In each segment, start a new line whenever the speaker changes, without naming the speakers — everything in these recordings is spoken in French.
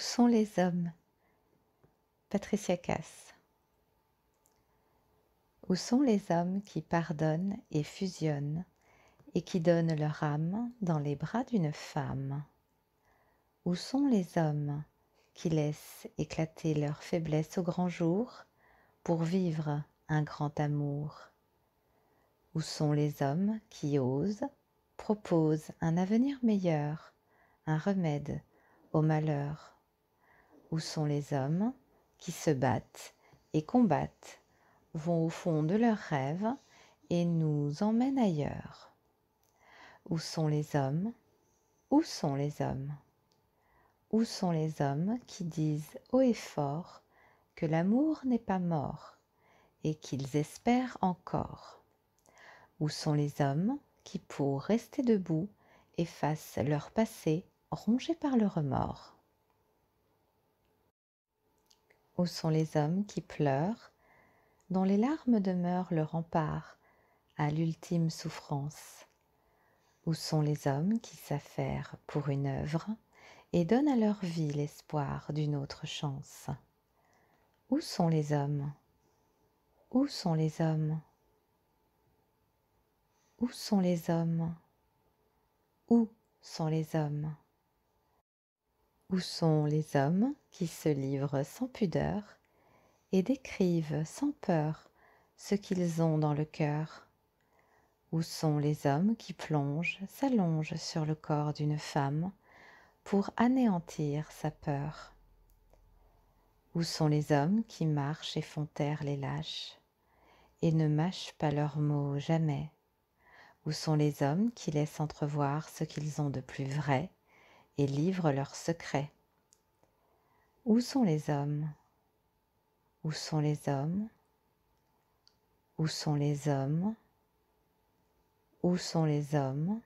sont les hommes Patricia Cass. Où sont les hommes qui pardonnent et fusionnent et qui donnent leur âme dans les bras d'une femme Où sont les hommes qui laissent éclater leur faiblesse au grand jour pour vivre un grand amour Où sont les hommes qui osent, proposent un avenir meilleur, un remède au malheur où sont les hommes qui se battent et combattent, vont au fond de leurs rêves et nous emmènent ailleurs. Où sont les hommes Où sont les hommes Où sont les hommes qui disent haut et fort que l'amour n'est pas mort et qu'ils espèrent encore Où sont les hommes qui, pour rester debout, effacent leur passé rongé par le remords où sont les hommes qui pleurent, dont les larmes demeurent le rempart à l'ultime souffrance Où sont les hommes qui s'affairent pour une œuvre et donnent à leur vie l'espoir d'une autre chance Où sont les hommes Où sont les hommes Où sont les hommes Où sont les hommes où sont les hommes qui se livrent sans pudeur et décrivent sans peur ce qu'ils ont dans le cœur Où sont les hommes qui plongent, s'allongent sur le corps d'une femme pour anéantir sa peur Où sont les hommes qui marchent et font taire les lâches et ne mâchent pas leurs mots jamais Où sont les hommes qui laissent entrevoir ce qu'ils ont de plus vrai et livrent leurs secrets. Où sont les hommes Où sont les hommes Où sont les hommes Où sont les hommes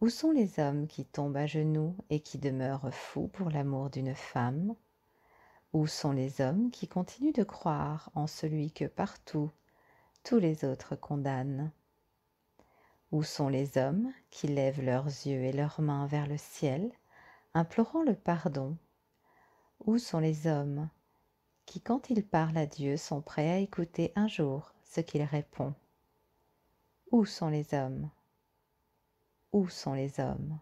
Où sont les hommes qui tombent à genoux et qui demeurent fous pour l'amour d'une femme Où sont les hommes qui continuent de croire en celui que partout tous les autres condamnent où sont les hommes qui lèvent leurs yeux et leurs mains vers le ciel, implorant le pardon Où sont les hommes qui, quand ils parlent à Dieu, sont prêts à écouter un jour ce qu'il répond Où sont les hommes Où sont les hommes